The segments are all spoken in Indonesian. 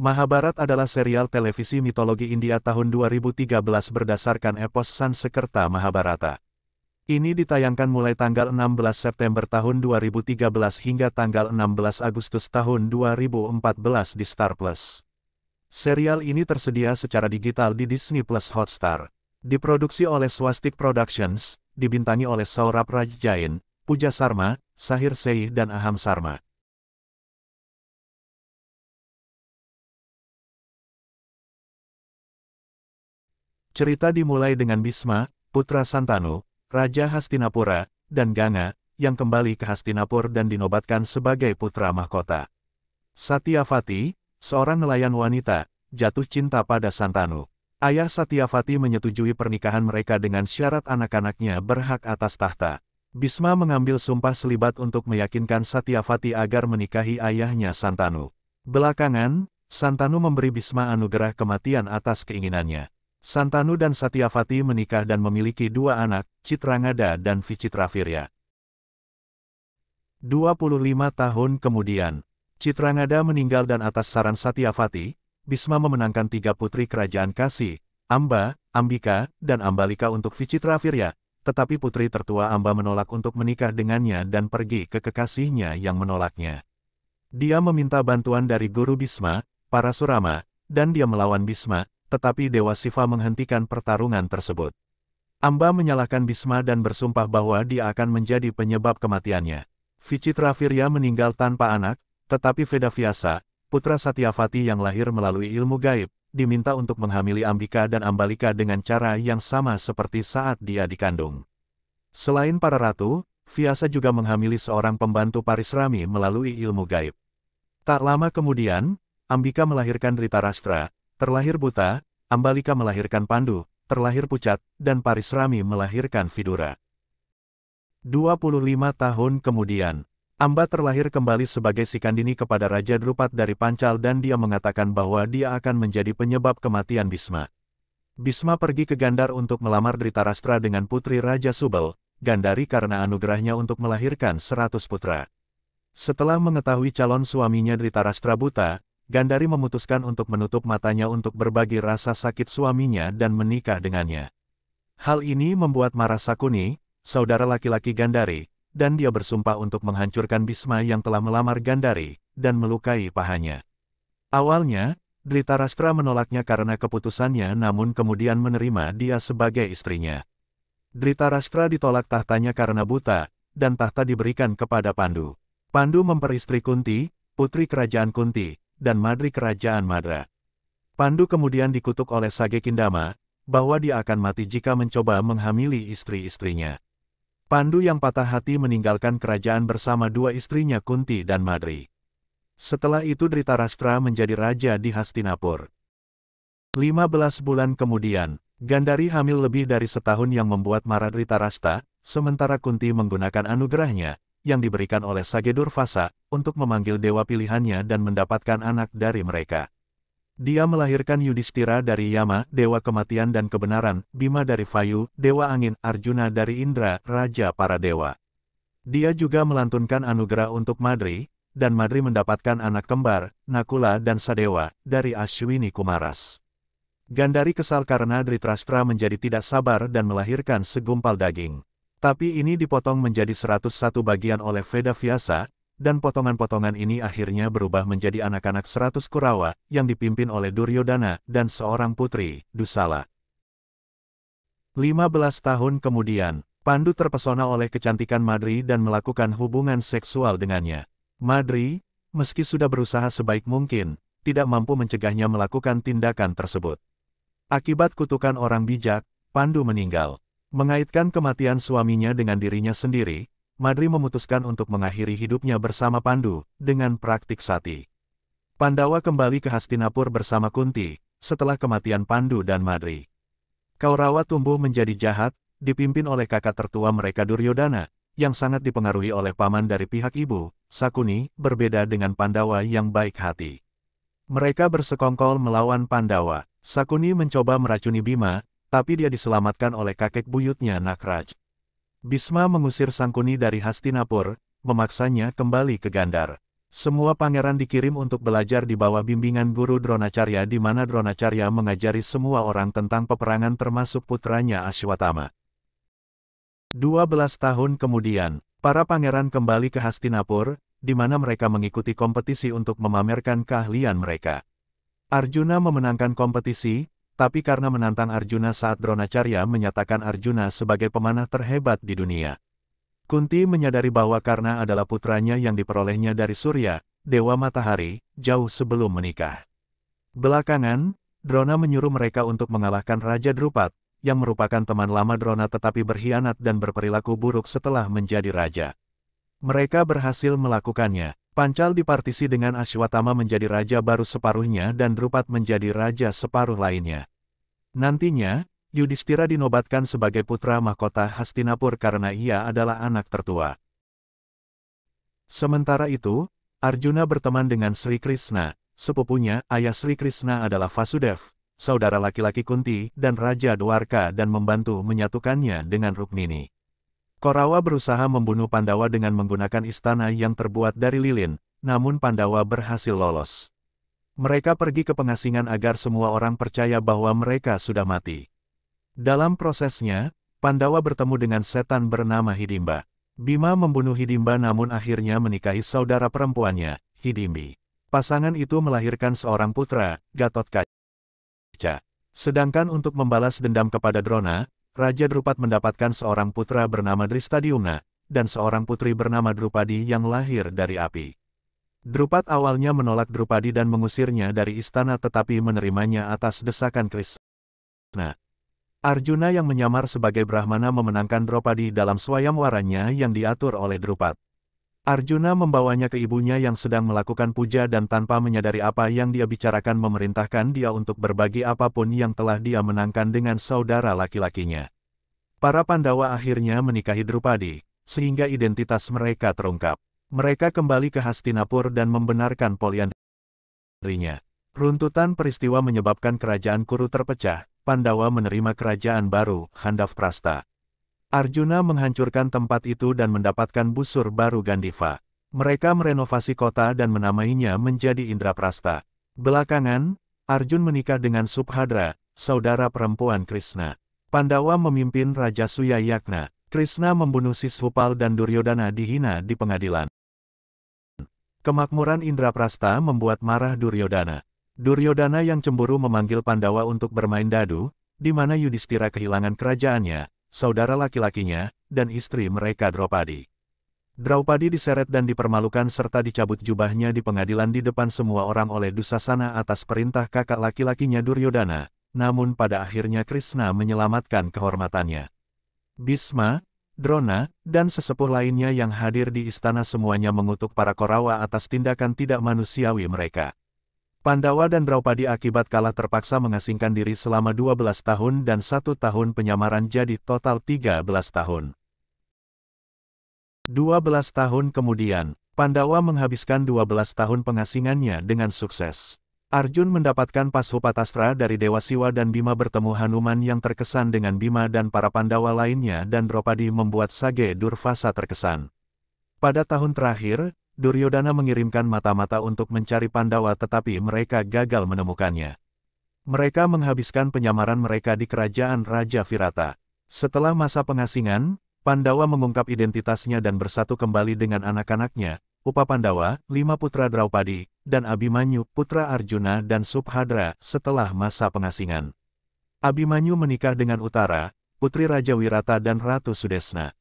Mahabharat adalah serial televisi mitologi India tahun 2013 berdasarkan epos Sansekerta Mahabharata. Ini ditayangkan mulai tanggal 16 September tahun 2013 hingga tanggal 16 Agustus tahun 2014 di Star Plus. Serial ini tersedia secara digital di Disney Plus Hotstar. Diproduksi oleh Swastik Productions, dibintangi oleh Saurabh Rajjain, Puja Sharma, Sahir Sei dan Aham Sharma. Cerita dimulai dengan Bisma, putra Santanu, Raja Hastinapura, dan Ganga, yang kembali ke Hastinapur dan dinobatkan sebagai putra mahkota. Satyavati, seorang nelayan wanita, jatuh cinta pada Santanu. Ayah Satyavati menyetujui pernikahan mereka dengan syarat anak-anaknya berhak atas tahta. Bisma mengambil sumpah selibat untuk meyakinkan Satyavati agar menikahi ayahnya Santanu. Belakangan, Santanu memberi Bisma anugerah kematian atas keinginannya. Santanu dan Satyavati menikah dan memiliki dua anak, Citrangada dan Vichitravirya. 25 tahun kemudian, Citrangada meninggal dan atas saran Satyavati, Bisma memenangkan tiga putri kerajaan Kasi, Amba, Ambika, dan Ambalika untuk Vichitravirya, tetapi putri tertua Amba menolak untuk menikah dengannya dan pergi ke kekasihnya yang menolaknya. Dia meminta bantuan dari Guru Bisma, para Surama, dan dia melawan Bisma, tetapi Dewa Siva menghentikan pertarungan tersebut. Amba menyalahkan Bisma dan bersumpah bahwa dia akan menjadi penyebab kematiannya. Vichitra Virya meninggal tanpa anak, tetapi Vedavyasa, putra Satyavati yang lahir melalui ilmu gaib, diminta untuk menghamili Ambika dan Ambalika dengan cara yang sama seperti saat dia dikandung. Selain para ratu, Vyasa juga menghamili seorang pembantu Parisrami melalui ilmu gaib. Tak lama kemudian, Ambika melahirkan Rita Rastra. Terlahir buta, Ambalika melahirkan Pandu, terlahir pucat, dan Parisrami melahirkan Vidura. 25 tahun kemudian, Amba terlahir kembali sebagai Sikandini kepada Raja Drupad dari Pancal dan dia mengatakan bahwa dia akan menjadi penyebab kematian Bisma. Bisma pergi ke Gandar untuk melamar Dritarastra dengan putri Raja Subel, Gandari karena anugerahnya untuk melahirkan seratus putra. Setelah mengetahui calon suaminya Dritarastra buta, Gandari memutuskan untuk menutup matanya untuk berbagi rasa sakit suaminya dan menikah dengannya. Hal ini membuat marah Sakuni, saudara laki-laki Gandari, dan dia bersumpah untuk menghancurkan Bisma yang telah melamar Gandari, dan melukai pahanya. Awalnya, Dhritarashtra menolaknya karena keputusannya namun kemudian menerima dia sebagai istrinya. Dhritarashtra ditolak tahtanya karena buta, dan tahta diberikan kepada Pandu. Pandu memperistri Kunti, putri kerajaan Kunti, dan Madri Kerajaan Madra. Pandu kemudian dikutuk oleh Sage Kindama, bahwa dia akan mati jika mencoba menghamili istri-istrinya. Pandu yang patah hati meninggalkan kerajaan bersama dua istrinya Kunti dan Madri. Setelah itu Dritarastra menjadi raja di Hastinapur. 15 bulan kemudian, Gandari hamil lebih dari setahun yang membuat marah Dhritarashtra, sementara Kunti menggunakan anugerahnya, yang diberikan oleh Sagedur Fasa, untuk memanggil dewa pilihannya dan mendapatkan anak dari mereka. Dia melahirkan Yudhistira dari Yama, Dewa Kematian dan Kebenaran, Bima dari Fayu, Dewa Angin, Arjuna dari Indra, Raja para Dewa. Dia juga melantunkan anugerah untuk Madri, dan Madri mendapatkan anak kembar, Nakula dan Sadewa, dari Ashwini Kumaras. Gandari kesal karena Dritrastra menjadi tidak sabar dan melahirkan segumpal daging. Tapi ini dipotong menjadi 101 bagian oleh Veda Vyasa, dan potongan-potongan ini akhirnya berubah menjadi anak-anak 100 Kurawa, yang dipimpin oleh Duryodhana dan seorang putri, Dusala. 15 tahun kemudian, Pandu terpesona oleh kecantikan Madri dan melakukan hubungan seksual dengannya. Madri, meski sudah berusaha sebaik mungkin, tidak mampu mencegahnya melakukan tindakan tersebut. Akibat kutukan orang bijak, Pandu meninggal. Mengaitkan kematian suaminya dengan dirinya sendiri, Madri memutuskan untuk mengakhiri hidupnya bersama Pandu, dengan praktik sati. Pandawa kembali ke Hastinapur bersama Kunti, setelah kematian Pandu dan Madri. Kaurawa tumbuh menjadi jahat, dipimpin oleh kakak tertua mereka Duryodhana, yang sangat dipengaruhi oleh paman dari pihak ibu, Sakuni, berbeda dengan Pandawa yang baik hati. Mereka bersekongkol melawan Pandawa. Sakuni mencoba meracuni Bima, tapi dia diselamatkan oleh kakek buyutnya Nakraj. Bisma mengusir Sangkuni dari Hastinapur, memaksanya kembali ke Gandar. Semua pangeran dikirim untuk belajar di bawah bimbingan guru Dronacarya di mana Dronacarya mengajari semua orang tentang peperangan termasuk putranya Ashwatama. 12 tahun kemudian, para pangeran kembali ke Hastinapur, di mana mereka mengikuti kompetisi untuk memamerkan keahlian mereka. Arjuna memenangkan kompetisi, tapi karena menantang Arjuna saat Dronacarya menyatakan Arjuna sebagai pemanah terhebat di dunia. Kunti menyadari bahwa karena adalah putranya yang diperolehnya dari Surya, Dewa Matahari, jauh sebelum menikah. Belakangan, Drona menyuruh mereka untuk mengalahkan Raja Drupad, yang merupakan teman lama Drona tetapi berkhianat dan berperilaku buruk setelah menjadi raja. Mereka berhasil melakukannya. Pancal dipartisi dengan Ashwatama menjadi raja baru separuhnya dan Drupad menjadi raja separuh lainnya. Nantinya, Yudhistira dinobatkan sebagai putra mahkota Hastinapur karena ia adalah anak tertua. Sementara itu, Arjuna berteman dengan Sri Krishna, sepupunya ayah Sri Krishna adalah Vasudev, saudara laki-laki Kunti dan Raja Dwarka dan membantu menyatukannya dengan Rukmini. Korawa berusaha membunuh Pandawa dengan menggunakan istana yang terbuat dari lilin, namun Pandawa berhasil lolos. Mereka pergi ke pengasingan agar semua orang percaya bahwa mereka sudah mati. Dalam prosesnya, Pandawa bertemu dengan setan bernama Hidimba. Bima membunuh Hidimba namun akhirnya menikahi saudara perempuannya, Hidimbi. Pasangan itu melahirkan seorang putra, Gatotkaca. Sedangkan untuk membalas dendam kepada Drona, Raja Drupad mendapatkan seorang putra bernama Dristadiumna, dan seorang putri bernama Drupadi yang lahir dari api. Drupat awalnya menolak Drupadi dan mengusirnya dari istana tetapi menerimanya atas desakan Krishna. Arjuna yang menyamar sebagai Brahmana memenangkan Drupadi dalam swayamwaranya yang diatur oleh Drupat. Arjuna membawanya ke ibunya yang sedang melakukan puja dan tanpa menyadari apa yang dia bicarakan memerintahkan dia untuk berbagi apapun yang telah dia menangkan dengan saudara laki-lakinya. Para Pandawa akhirnya menikahi Drupadi, sehingga identitas mereka terungkap. Mereka kembali ke Hastinapur dan membenarkan poliandrinya. Runtutan peristiwa menyebabkan kerajaan Kuru terpecah, Pandawa menerima kerajaan baru, Handav Prasta. Arjuna menghancurkan tempat itu dan mendapatkan busur baru Gandiva. Mereka merenovasi kota dan menamainya menjadi Indraprasta. Belakangan, Arjun menikah dengan Subhadra, saudara perempuan Krishna. Pandawa memimpin Raja Suyayakna. Krishna membunuh Sishupal dan Duryodhana dihina di pengadilan. Kemakmuran Indraprasta membuat marah Duryodhana. Duryodhana yang cemburu memanggil Pandawa untuk bermain dadu, di mana Yudhistira kehilangan kerajaannya, saudara laki-lakinya, dan istri mereka Draupadi. Draupadi diseret dan dipermalukan serta dicabut jubahnya di pengadilan di depan semua orang oleh Dusasana atas perintah kakak laki-lakinya Duryodhana, namun pada akhirnya Krishna menyelamatkan kehormatannya. Bisma, Drona, dan sesepuh lainnya yang hadir di istana semuanya mengutuk para Korawa atas tindakan tidak manusiawi mereka. Pandawa dan Draupadi akibat kalah terpaksa mengasingkan diri selama 12 tahun dan satu tahun penyamaran jadi total 13 tahun. 12 tahun kemudian, Pandawa menghabiskan 12 tahun pengasingannya dengan sukses. Arjun mendapatkan Pasupatastra dari Dewa Siwa dan Bima bertemu Hanuman yang terkesan dengan Bima dan para Pandawa lainnya dan Dropadi membuat Sage Durvasa terkesan. Pada tahun terakhir, Duryodhana mengirimkan mata-mata untuk mencari Pandawa tetapi mereka gagal menemukannya. Mereka menghabiskan penyamaran mereka di kerajaan Raja Virata. Setelah masa pengasingan, Pandawa mengungkap identitasnya dan bersatu kembali dengan anak-anaknya, Upa Pandawa, lima putra Draupadi, dan Abimanyu, putra Arjuna dan Subhadra, setelah masa pengasingan. Abimanyu menikah dengan Utara, putri Raja Wirata dan Ratu Sudesna.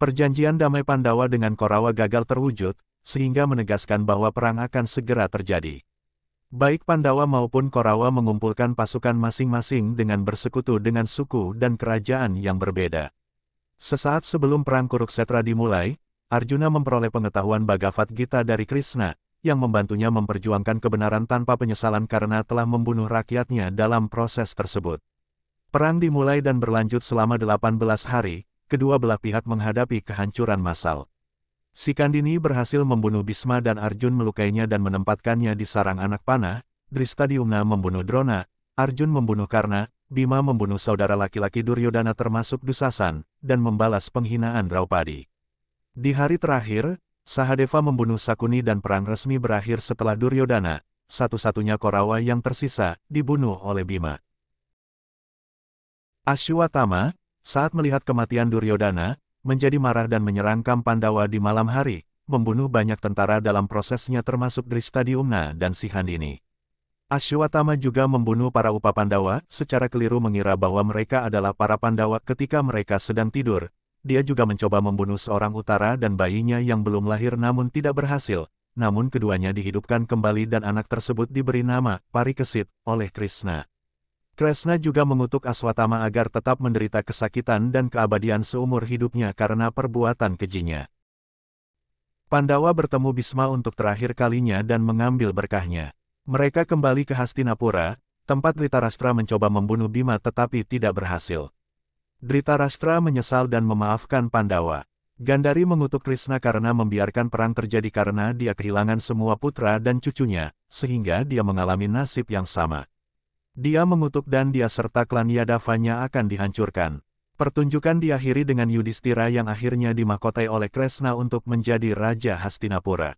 Perjanjian damai Pandawa dengan Korawa gagal terwujud, sehingga menegaskan bahwa perang akan segera terjadi. Baik Pandawa maupun Korawa mengumpulkan pasukan masing-masing dengan bersekutu dengan suku dan kerajaan yang berbeda. Sesaat sebelum perang Kuruksetra dimulai, Arjuna memperoleh pengetahuan Bhagavad Gita dari Krishna, yang membantunya memperjuangkan kebenaran tanpa penyesalan karena telah membunuh rakyatnya dalam proses tersebut. Perang dimulai dan berlanjut selama 18 hari, kedua belah pihak menghadapi kehancuran massal. Sikandini berhasil membunuh Bisma dan Arjun melukainya dan menempatkannya di sarang anak panah, Dristadiumna membunuh Drona, Arjun membunuh Karna, Bima membunuh saudara laki-laki Duryodhana termasuk Dusasan, dan membalas penghinaan Draupadi. Di hari terakhir, Sahadeva membunuh Sakuni dan perang resmi berakhir setelah Duryodhana, satu-satunya Korawa yang tersisa, dibunuh oleh Bima. Ashwatama, saat melihat kematian Duryodhana, menjadi marah dan menyerang Kam Pandawa di malam hari, membunuh banyak tentara dalam prosesnya termasuk Dristadiumna dan Sihandini. Ashwatama juga membunuh para Pandawa secara keliru mengira bahwa mereka adalah para Pandawa ketika mereka sedang tidur, dia juga mencoba membunuh seorang utara dan bayinya yang belum lahir namun tidak berhasil, namun keduanya dihidupkan kembali dan anak tersebut diberi nama Parikesit oleh Krishna. Krishna juga mengutuk Aswatama agar tetap menderita kesakitan dan keabadian seumur hidupnya karena perbuatan kejinya. Pandawa bertemu Bisma untuk terakhir kalinya dan mengambil berkahnya. Mereka kembali ke Hastinapura, tempat Ritarastra mencoba membunuh Bima tetapi tidak berhasil. Dhritarashtra menyesal dan memaafkan Pandawa. Gandari mengutuk Krishna karena membiarkan perang terjadi karena dia kehilangan semua putra dan cucunya, sehingga dia mengalami nasib yang sama. Dia mengutuk dan dia serta klan Yadavanya akan dihancurkan. Pertunjukan diakhiri dengan Yudhistira yang akhirnya dimahkotai oleh Kresna untuk menjadi Raja Hastinapura.